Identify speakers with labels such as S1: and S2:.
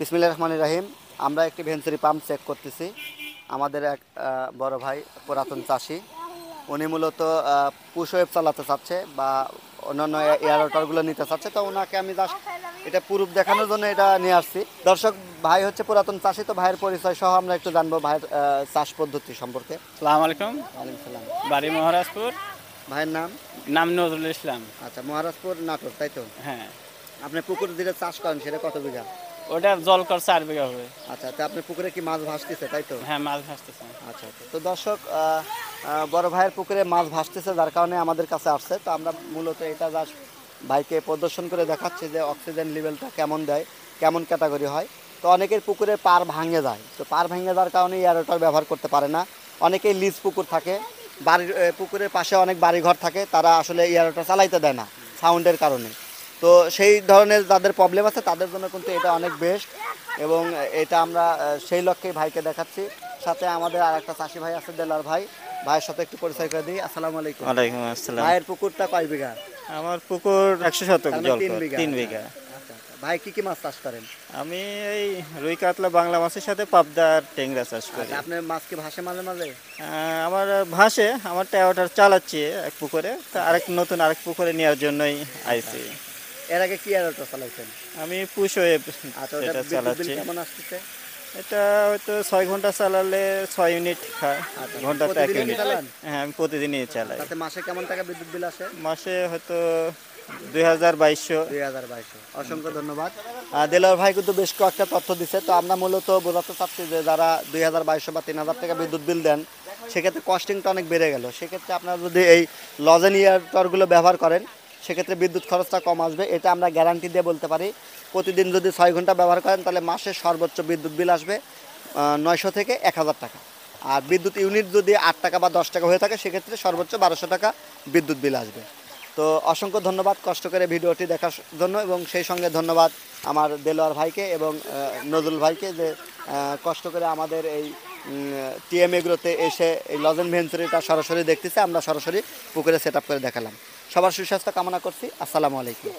S1: বিসমিল্লা রহমান রাহিম আমরা একটি ভেঞ্চুরি পাম্প চেক করতেছি আমাদের এক বড় ভাই পুরাতন চাষি উনি মূলত পুশ ওয়েব চালাতে চাচ্ছে বা অন্যান্য এয়ার ওটারগুলো নিতে চাচ্ছে তো ওনাকে আমি জাস্ট এটা পুরুপ দেখানোর জন্য এটা নিয়ে আসছি দর্শক ভাই হচ্ছে পুরাতন চাষি তো ভাইয়ের পরিচয় সহ আমরা একটু জানবো ভাইয়ের চাষ পদ্ধতি সম্পর্কে সালাম আলাইকুম
S2: ওয়ালাইকুম সালাম বাড়ি মহারাজপুর ভাইয়ের নাম নাম নজরুল ইসলাম
S1: আচ্ছা মহারাজপুর নাটোর তাই তো হ্যাঁ আপনি পুকুর দিলে চাষ করেন সেটা কত বিঘা ওটা জল কর চার বিঘা হবে আচ্ছা তো আপনি পুকুরে কি মাছ ভাসতেছে তাই তো হ্যাঁ মাছ ভাসতেছে আচ্ছা, আচ্ছা। তো দর্শক বড় ভাইয়ের পুকুরে মাছ ভাসতেছে যার কারণে আমাদের কাছে আসছে তো আমরা মূলত এটা যা ভাইকে প্রদর্শন করে দেখাচ্ছি যে অক্সিজেন লেভেলটা কেমন দেয় কেমন ক্যাটাগরি হয় তো অনেকের পুকুরে পার ভাঙে যায় তো পার ভাঙে যাওয়ার কারণে এয়ারোটার ব্যবহার করতে পারে না অনেকেই লিজ পুকুর থাকে বাড়ির পুকুরের পাশে অনেক বাড়িঘর থাকে তারা আসলে এয়ারোটা চালাইতে দেয় না সাউন্ডের কারণে তো সেই ধরনের যাদের প্রবলেম আছে তাদের জন্য কিন্তু এটা অনেক বেস্ট এবং এটা আমরা সেই লক্ষ্যেই ভাইকে দেখাচ্ছি সাথে আমাদের আর একটা চাষি ভাই আছে দেলার ভাই ভাইয়ের সাথে একটু পরিচয় করে দিই আসসালামু আলাইকুম আসসালাম ভাইয়ের পুকুরটা কয় বিঘা আমার
S2: পুকুর একশো শতক তিন বিঘা আচ্ছা,
S1: আচ্ছা। ভাই কি কি মাছ চাষ করেন
S2: আমি এই রুই কাতলা বাংলা মাছের সাথে পাবদা আর টেংরা চাষ আচ্ছা, করি আপনার মাছ কি ভাসে মাঝে মাঝে আমার ভাসে আমার টাওয়াটার চালাচ্ছি এক পুকুরে তা আরেক নতুন আরেক পুকুরে নেওয়ার জন্যই আইছি এর আগে কি অটো চালাইছেন আমি পুশ হয়ে আচ্ছা, এটা চালাচ্ছি কেমন এটা হয়তো ছয় ঘন্টা চালালে ছয় ইউনিট খায় আচ্ছা, এক ইউনিট হ্যাঁ আমি প্রতিদিনই চালাই
S1: মাসে কেমন টাকা বিদ্যুৎ বিল মাসে হয়তো অসংখ্য ধন্যবাদ ভাই কিন্তু বেশ কয়েকটা তথ্য দিচ্ছে তো আমরা মূলত বোঝাতে চাচ্ছি যে যারা দুই হাজার বাইশশো বা তিন হাজার টাকা বিদ্যুৎ বিল দেন সেক্ষেত্রে কস্টিংটা অনেক বেড়ে গেল সেক্ষেত্রে আপনারা যদি এই লজেন ইয়ার গুলো ব্যবহার করেন সেক্ষেত্রে বিদ্যুৎ খরচটা কম আসবে এটা আমরা গ্যারান্টি দিয়ে বলতে পারি প্রতিদিন যদি ছয় ঘন্টা ব্যবহার করেন তাহলে মাসে সর্বোচ্চ বিদ্যুৎ বিল আসবে নয়শো থেকে এক হাজার টাকা আর বিদ্যুৎ ইউনিট যদি আট টাকা বা দশ টাকা হয়ে থাকে সেক্ষেত্রে সর্বোচ্চ বারোশো টাকা বিদ্যুৎ বিল আসবে তো অসংখ্য ধন্যবাদ কষ্ট করে ভিডিওটি দেখার জন্য এবং সেই সঙ্গে ধন্যবাদ আমার দেলোয়ার ভাইকে এবং নজরুল ভাইকে যে কষ্ট করে আমাদের এই টিএম এগুলোতে এসে এই লজেন ভেঞ্চুরিটা সরাসরি দেখতেছে আমরা সরাসরি পুকুরে সেট করে দেখালাম সবার সুস্বাস্থ্য কামনা করছি আসসালামু আলাইকুম